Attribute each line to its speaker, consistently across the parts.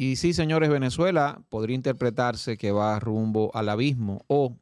Speaker 1: Y sí, señores, Venezuela podría interpretarse que va rumbo al abismo o,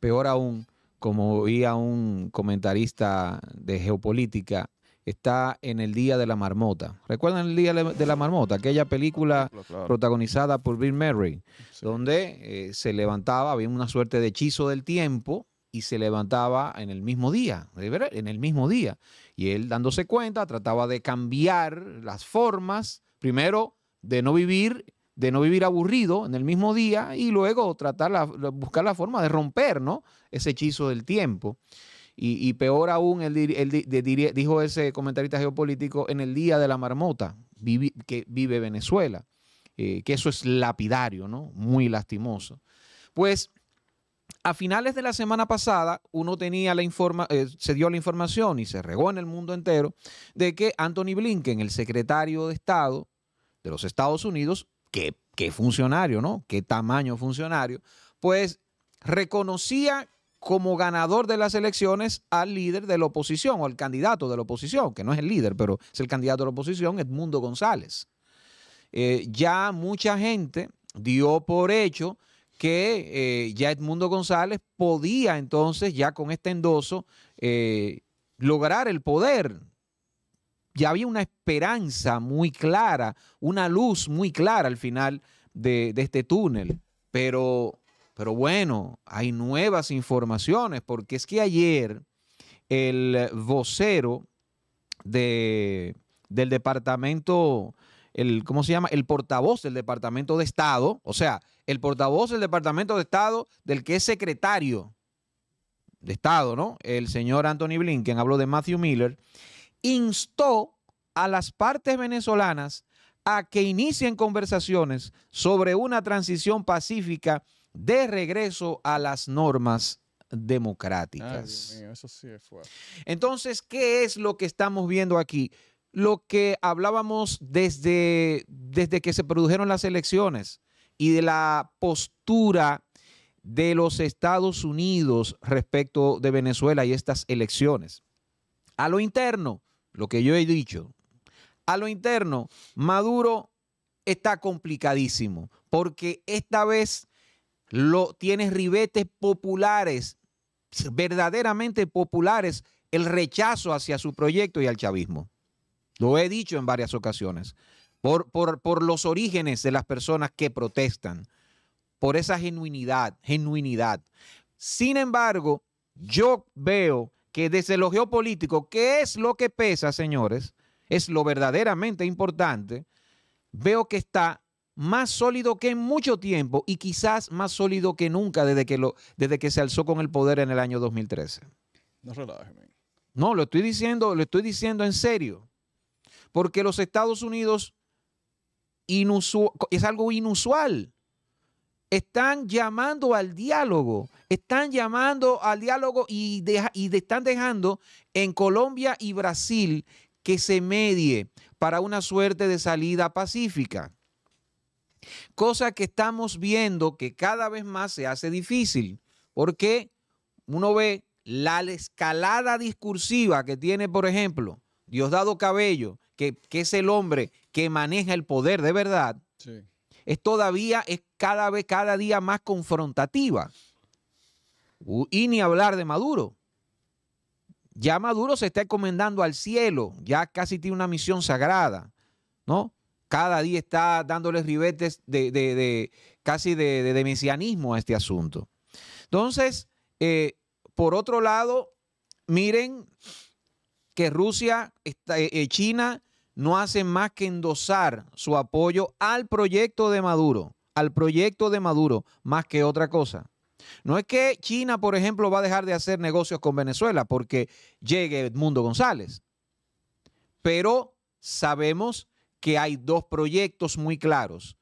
Speaker 1: peor aún, como oía un comentarista de geopolítica, está en el Día de la Marmota. ¿Recuerdan el Día de la Marmota? Aquella película protagonizada por Bill Murray, donde eh, se levantaba, había una suerte de hechizo del tiempo y se levantaba en el mismo día, en el mismo día. Y él dándose cuenta, trataba de cambiar las formas, primero de no vivir, de no vivir aburrido en el mismo día y luego tratar buscar la forma de romper, Ese hechizo del tiempo. Y, peor aún, dijo ese comentarista geopolítico en el día de la marmota que vive Venezuela, eh, que eso es lapidario, ¿no? Muy lastimoso. Pues a finales de la semana pasada, uno tenía la eh, se dio la información y se regó en el mundo entero de que Anthony Blinken, el secretario de Estado, de los Estados Unidos, qué, funcionario, ¿no? Qué tamaño funcionario, pues reconocía como ganador de las elecciones al líder de la oposición o al candidato de la oposición, que no es el líder, pero es el candidato de la oposición, Edmundo González. Eh, ya mucha gente dio por hecho que eh, ya Edmundo González podía entonces, ya con este endoso, eh, lograr el poder ya había una esperanza muy clara, una luz muy clara al final de, este túnel. Pero, pero bueno, hay nuevas informaciones, porque es que ayer el vocero del departamento, el, ¿cómo se llama? El portavoz del departamento de Estado, o sea, el portavoz del departamento de Estado del que es secretario de Estado, ¿no? El señor Anthony Blinken habló de Matthew Miller instó a las partes venezolanas a que inicien conversaciones sobre una transición pacífica de regreso a las normas democráticas. Entonces, ¿qué es lo que estamos viendo aquí? Lo que hablábamos desde, desde que se produjeron las elecciones y de la postura de los Estados Unidos respecto de Venezuela y estas elecciones. A lo interno, lo que yo he dicho, a lo interno, Maduro está complicadísimo, porque esta vez lo ribetes populares, verdaderamente populares, el rechazo hacia su proyecto y al chavismo. Lo he dicho en varias ocasiones, por, por los orígenes de las personas que protestan, por esa genuinidad, genuinidad. Sin embargo, yo veo que desde lo geopolítico, que es lo que pesa, señores, es lo verdaderamente importante, veo que está más sólido que en mucho tiempo y quizás más sólido que nunca desde que, lo, desde que se alzó con el poder en el año 2013. No No, lo estoy diciendo, lo estoy diciendo en serio. Porque los Estados Unidos es algo inusual están llamando al diálogo, están llamando al diálogo y, y están dejando en Colombia y Brasil que se medie para una suerte de salida pacífica. Cosa que estamos viendo que cada vez más se hace difícil, porque uno ve la escalada discursiva que tiene, por ejemplo, Diosdado Cabello, que, que es el hombre que maneja el poder de verdad. Sí es todavía, es cada vez, cada día más confrontativa. Y ni hablar de Maduro. Ya Maduro se está encomendando al cielo, ya casi tiene una misión sagrada, ¿no? Cada día está dándoles ribetes de, casi de, mesianismo a este asunto. Entonces, eh, por otro lado, miren que Rusia, está, eh, eh, China no hacen más que endosar su apoyo al proyecto de Maduro, al proyecto de Maduro, más que otra cosa. No es que China, por ejemplo, va a dejar de hacer negocios con Venezuela porque llegue Edmundo González. Pero sabemos que hay dos proyectos muy claros,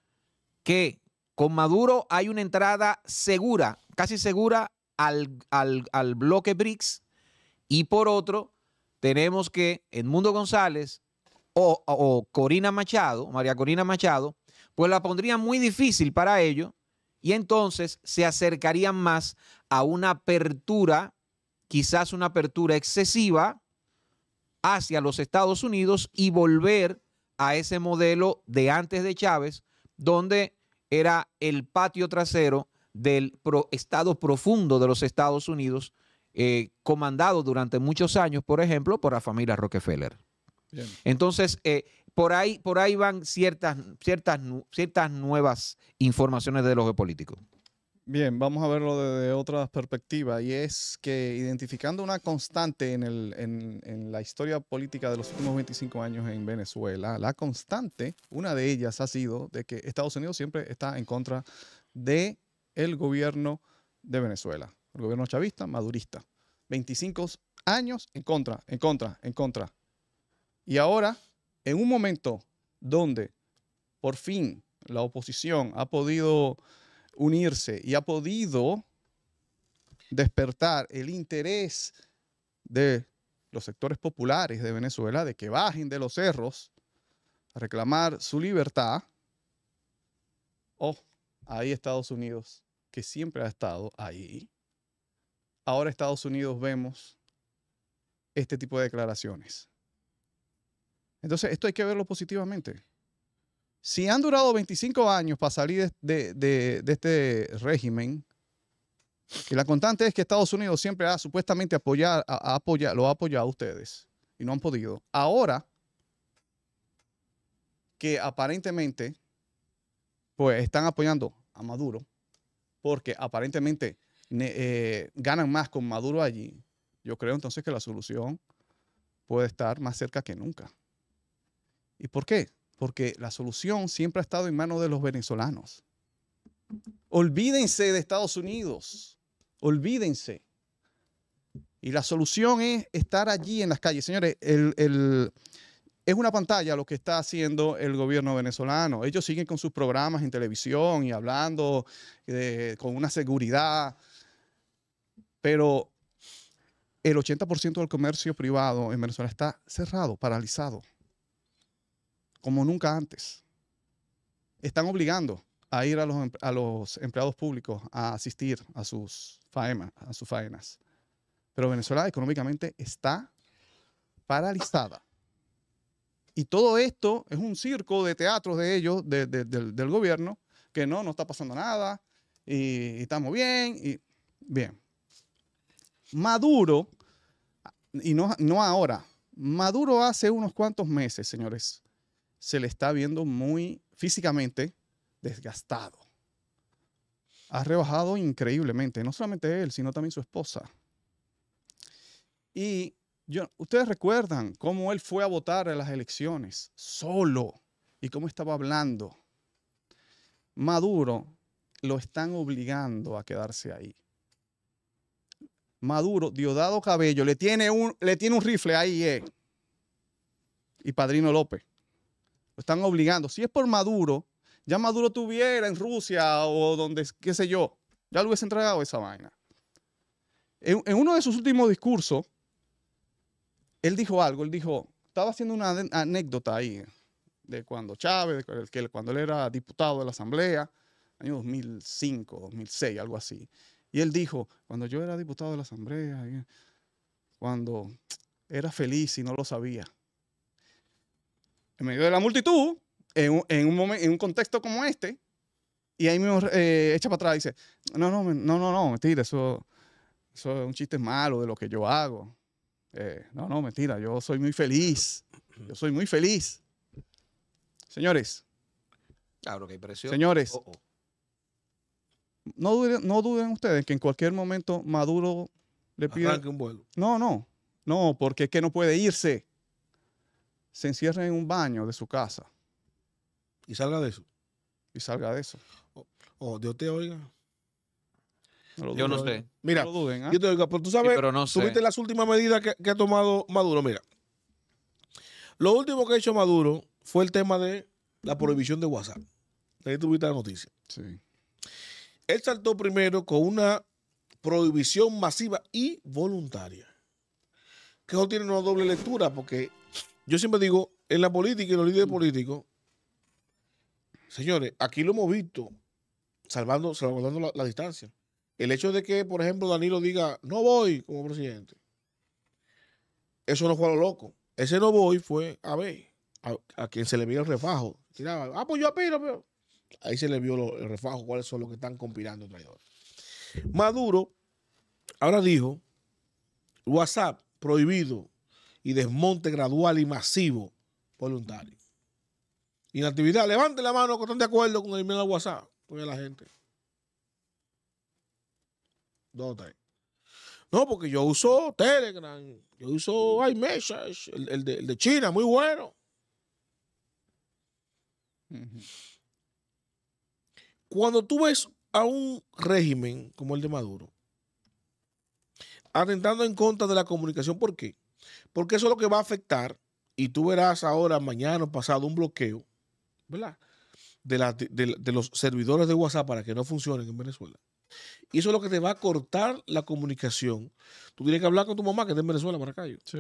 Speaker 1: que con Maduro hay una entrada segura, casi segura, al, al bloque BRICS y por otro, tenemos que Edmundo González o, Corina Machado, María Corina Machado, pues la pondría muy difícil para ellos y entonces se acercarían más a una apertura, quizás una apertura excesiva hacia los Estados Unidos y volver a ese modelo de antes de Chávez, donde era el patio trasero del Estado profundo de los Estados Unidos, eh, comandado durante muchos años, por ejemplo, por la familia Rockefeller. Entonces, eh, por, ahí, por ahí van ciertas, ciertas, ciertas nuevas informaciones de los político.
Speaker 2: Bien, vamos a verlo desde otra perspectiva y es que identificando una constante en, el, en, la historia política de los últimos 25 años en Venezuela, la constante, una de ellas ha sido de que Estados Unidos siempre está en contra de el gobierno de Venezuela, el gobierno chavista, madurista. 25 años en contra, en contra, en contra, y ahora, en un momento donde por fin la oposición ha podido unirse y ha podido despertar el interés de los sectores populares de Venezuela de que bajen de los cerros a reclamar su libertad. Oh, ahí Estados Unidos, que siempre ha estado ahí. Ahora Estados Unidos vemos este tipo de declaraciones. Entonces, esto hay que verlo positivamente. Si han durado 25 años para salir de, este régimen, y la constante es que Estados Unidos siempre ha supuestamente apoyado, a, lo ha apoyado a ustedes y no han podido. Ahora que aparentemente pues están apoyando a Maduro porque aparentemente eh, ganan más con Maduro allí, yo creo entonces que la solución puede estar más cerca que nunca. ¿Y por qué? Porque la solución siempre ha estado en manos de los venezolanos. Olvídense de Estados Unidos. Olvídense. Y la solución es estar allí en las calles. Señores, es una pantalla lo que está haciendo el gobierno venezolano. Ellos siguen con sus programas en televisión y hablando con una seguridad. Pero el 80% del comercio privado en Venezuela está cerrado, paralizado como nunca antes. Están obligando a ir a los, em, empleados públicos a asistir a sus, a sus faenas. Pero Venezuela económicamente está paralizada. Y todo esto es un circo de teatro de ellos, del, gobierno, que no, no está pasando nada, y, estamos bien, y bien. Maduro, y no, no ahora, Maduro hace unos cuantos meses, señores, se le está viendo muy físicamente desgastado. Ha rebajado increíblemente, no solamente él, sino también su esposa. Y yo, ustedes recuerdan cómo él fue a votar en las elecciones, solo, y cómo estaba hablando. Maduro lo están obligando a quedarse ahí. Maduro, Diodado Cabello, le tiene un, le tiene un rifle ahí, eh. Y Padrino López están obligando. Si es por Maduro, ya Maduro tuviera en Rusia o donde, qué sé yo, ya lo hubiese entregado esa vaina. En, uno de sus últimos discursos, él dijo algo, él dijo, estaba haciendo una anécdota ahí eh, de cuando Chávez, cuando él era diputado de la Asamblea, año 2005, 2006, algo así. Y él dijo, cuando yo era diputado de la Asamblea, eh, cuando era feliz y no lo sabía en medio de la multitud, en un, en un, contexto como este, y ahí mismo eh, echa para atrás y dice, no, no, no, no, no, mentira, eso, eso es un chiste malo de lo que yo hago. Eh, no, no, mentira, yo soy muy feliz, yo soy muy feliz. Señores.
Speaker 1: Claro, que presión. Señores. Oh, oh.
Speaker 2: No, duden, no duden ustedes que en cualquier momento Maduro le pide... No, no, no, porque es que no puede irse se encierre en un baño de su casa. Y salga de eso. Y salga de eso. oh, Dios te oiga.
Speaker 3: yo no sé. ¿eh? Mira, yo ¿eh? te digo pero tú sabes, tuviste las últimas medidas que, que ha tomado Maduro. Mira, lo último que ha hecho Maduro fue el tema de la prohibición de WhatsApp. Ahí tuviste la noticia. Sí. Él saltó primero con una prohibición masiva y voluntaria. Que eso tiene una doble lectura, porque yo siempre digo, en la política y los líderes mm. políticos, señores, aquí lo hemos visto, salvando, salvando la, distancia. El hecho de que, por ejemplo, Danilo diga, no voy como presidente, eso no fue a lo loco. Ese no voy fue a ver, a, quien se le vio el refajo. ah, pues yo apiro, pero. Ahí se le vio el refajo, cuáles son los que están conspirando traidores. Maduro ahora dijo, WhatsApp prohibido y desmonte gradual y masivo voluntario. Inactividad, levante la mano que están de acuerdo con el de WhatsApp. Porque la gente. Dos, tres. No, porque yo uso Telegram, yo uso iMessage, el, de, China, muy bueno. Cuando tú ves a un régimen como el de Maduro, atentando en contra de la comunicación, ¿por qué? Porque eso es lo que va a afectar, y tú verás ahora, mañana o pasado, un bloqueo, ¿verdad? De, los servidores de WhatsApp para que no funcionen en Venezuela. Y eso es lo que te va a cortar la comunicación. Tú tienes que hablar con tu mamá que está en Venezuela, Maracayo. Sí.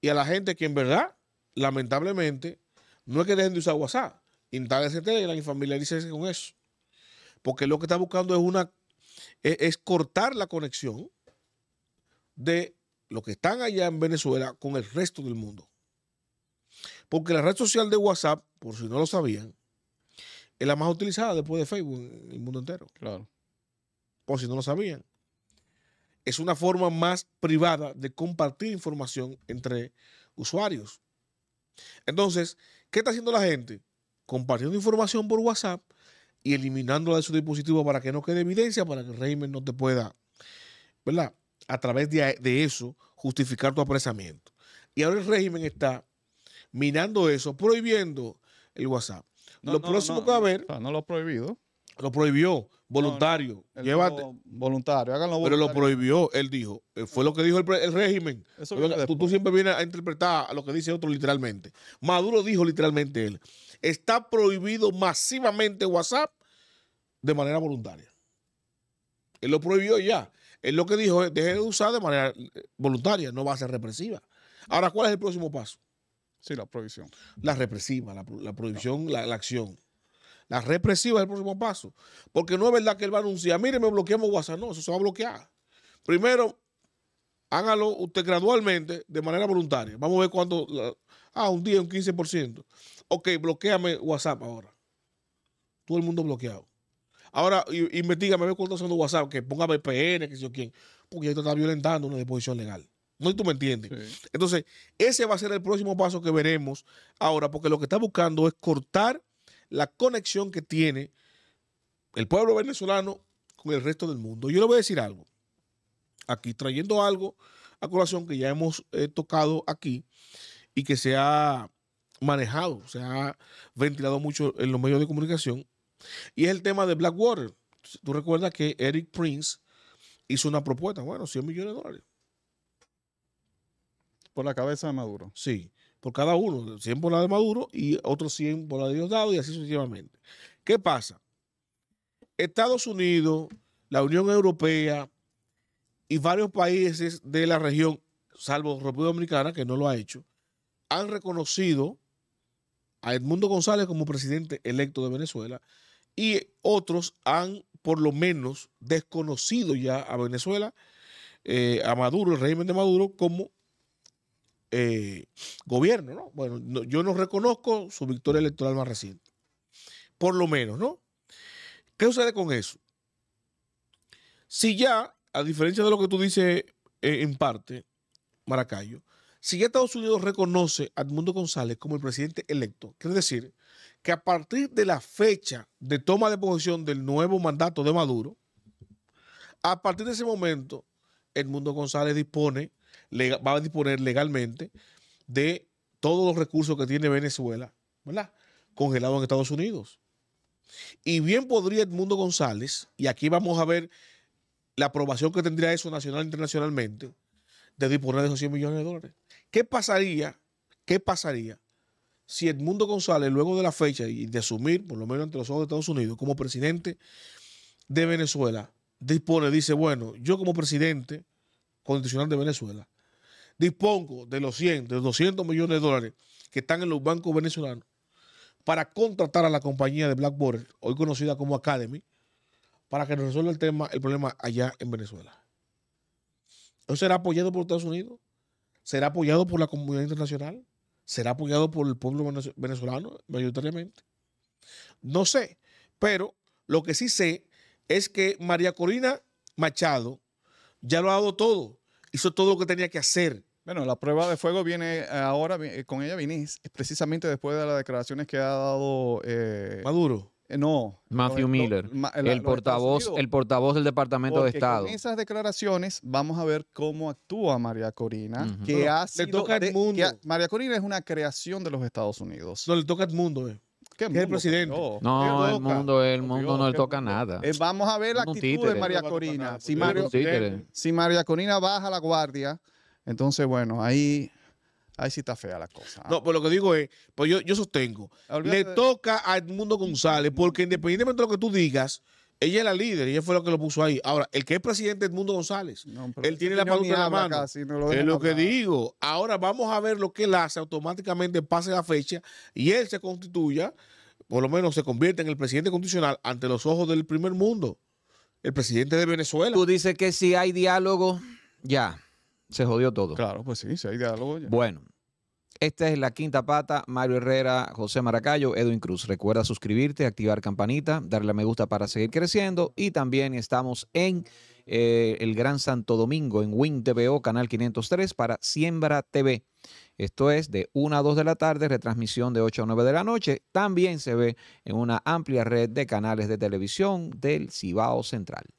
Speaker 3: Y a la gente que en verdad, lamentablemente, no es que dejen de usar WhatsApp. Intálense Telegram y familiarícese con eso. Porque lo que está buscando es una es cortar la conexión de los que están allá en Venezuela con el resto del mundo. Porque la red social de WhatsApp, por si no lo sabían, es la más utilizada después de Facebook en el mundo entero. Claro. Por si no lo sabían. Es una forma más privada de compartir información entre usuarios. Entonces, ¿qué está haciendo la gente? Compartiendo información por WhatsApp y eliminándola de su dispositivo para que no quede evidencia, para que el régimen no te pueda, ¿verdad? a través de, eso justificar tu apresamiento. Y ahora el régimen está minando eso, prohibiendo el WhatsApp. lo próximo que va a haber. no lo ha prohibido. Lo prohibió, voluntario. Llévate.
Speaker 2: Voluntario, háganlo voluntario. Pero lo
Speaker 3: prohibió, él dijo. Eh, fue lo que dijo el, régimen. tú, siempre vienes a interpretar a lo que dice otro literalmente. Maduro dijo literalmente él: está prohibido masivamente WhatsApp de manera voluntaria. Él lo prohibió ya. Él lo que dijo es, deje de usar de manera eh, voluntaria, no va a ser represiva. Ahora, ¿cuál es el próximo paso? Sí, la prohibición. La represiva, la, prohibición, la, acción. La represiva es el próximo paso. Porque no es verdad que él va a anunciar, mire, me bloqueamos WhatsApp. No, eso se va a bloquear. Primero, hágalo usted gradualmente, de manera voluntaria. Vamos a ver cuánto. ah, un 10, un 15%. Ok, bloqueame WhatsApp ahora. Todo el mundo bloqueado. Ahora, investiga, me ve cuánto haciendo WhatsApp, que ponga VPN, que sé yo quién. Porque esto está violentando una disposición legal. No, tú me entiendes. Entonces, ese va a ser el próximo paso que veremos ahora, porque lo que está buscando es cortar la conexión que tiene el pueblo venezolano con el resto del mundo. Yo le voy a decir algo. Aquí trayendo algo a colación que ya hemos eh, tocado aquí y que se ha manejado, se ha ventilado mucho en los medios de comunicación y es el tema de Blackwater. Tú recuerdas que Eric Prince hizo una propuesta, bueno, 100 millones de dólares. Por la cabeza de Maduro. Sí, por cada uno, 100 por la de Maduro y otros 100 por la de Diosdado y así sucesivamente. ¿Qué pasa? Estados Unidos, la Unión Europea y varios países de la región, salvo República Dominicana, que no lo ha hecho, han reconocido a Edmundo González como presidente electo de Venezuela y otros han por lo menos desconocido ya a Venezuela, eh, a Maduro, el régimen de Maduro, como eh, gobierno, ¿no? Bueno, yo no reconozco su victoria electoral más reciente, por lo menos, ¿no? ¿Qué sucede con eso? Si ya, a diferencia de lo que tú dices eh, en parte, Maracayo, si ya Estados Unidos reconoce a Edmundo González como el presidente electo, quiere decir que a partir de la fecha de toma de posesión del nuevo mandato de Maduro, a partir de ese momento, Edmundo González dispone, va a disponer legalmente de todos los recursos que tiene Venezuela, ¿verdad? Congelados en Estados Unidos. Y bien podría Edmundo González, y aquí vamos a ver la aprobación que tendría eso nacional e internacionalmente, de disponer de esos 100 millones de dólares. ¿Qué pasaría? ¿Qué pasaría si Edmundo González, luego de la fecha y de asumir, por lo menos ante los ojos de Estados Unidos, como presidente de Venezuela, dispone, dice, bueno, yo como presidente constitucional de Venezuela, dispongo de los 100, de 200 millones de dólares que están en los bancos venezolanos para contratar a la compañía de Blackboard, hoy conocida como Academy, para que nos resuelva el tema, el problema allá en Venezuela. ¿Eso será apoyado por Estados Unidos? ¿Será apoyado por la comunidad internacional? será apoyado por el pueblo venezolano mayoritariamente. No sé, pero lo que sí sé es que
Speaker 2: María Corina Machado ya lo ha dado todo, hizo todo lo que tenía que hacer. Bueno, la prueba de fuego viene eh, ahora, eh, con ella vinís, precisamente después de las declaraciones que ha dado eh, Maduro. Eh, no. Matthew eh, Miller, el, portavoz, el portavoz del Departamento de Estado. En esas declaraciones vamos a ver cómo actúa María Corina, que le toca mundo. María Corina es una creación de los Estados Unidos. No le toca eh. el mundo. ¿Qué el presidente. No, el mundo, el mundo no le toca nada. vamos a ver la actitud de María Corina. Si, si María Corina baja la guardia, entonces bueno, ahí Ahí sí está fea la cosa.
Speaker 3: No, pues lo que digo es, pues yo, sostengo, le toca a Edmundo González, porque independientemente de lo que tú digas, ella es la líder, ella fue lo que lo puso ahí. Ahora, el que es presidente Edmundo González, él tiene la palabra en la mano. es lo que digo. Ahora vamos a ver lo que él hace, automáticamente pase la fecha y él se constituya, por lo menos se convierte en el presidente constitucional ante los ojos del primer mundo,
Speaker 1: el presidente de Venezuela. Tú dices que si hay diálogo, ya se jodió todo. Claro,
Speaker 2: pues sí, si hay diálogo. Ya.
Speaker 1: Bueno, esta es la quinta pata. Mario Herrera, José Maracayo, Edwin Cruz. Recuerda suscribirte, activar campanita, darle a me gusta para seguir creciendo. Y también estamos en eh, el Gran Santo Domingo, en Win TVO, canal 503, para Siembra TV. Esto es de 1 a 2 de la tarde, retransmisión de 8 a 9 de la noche. También se ve en una amplia red de canales de televisión del Cibao Central.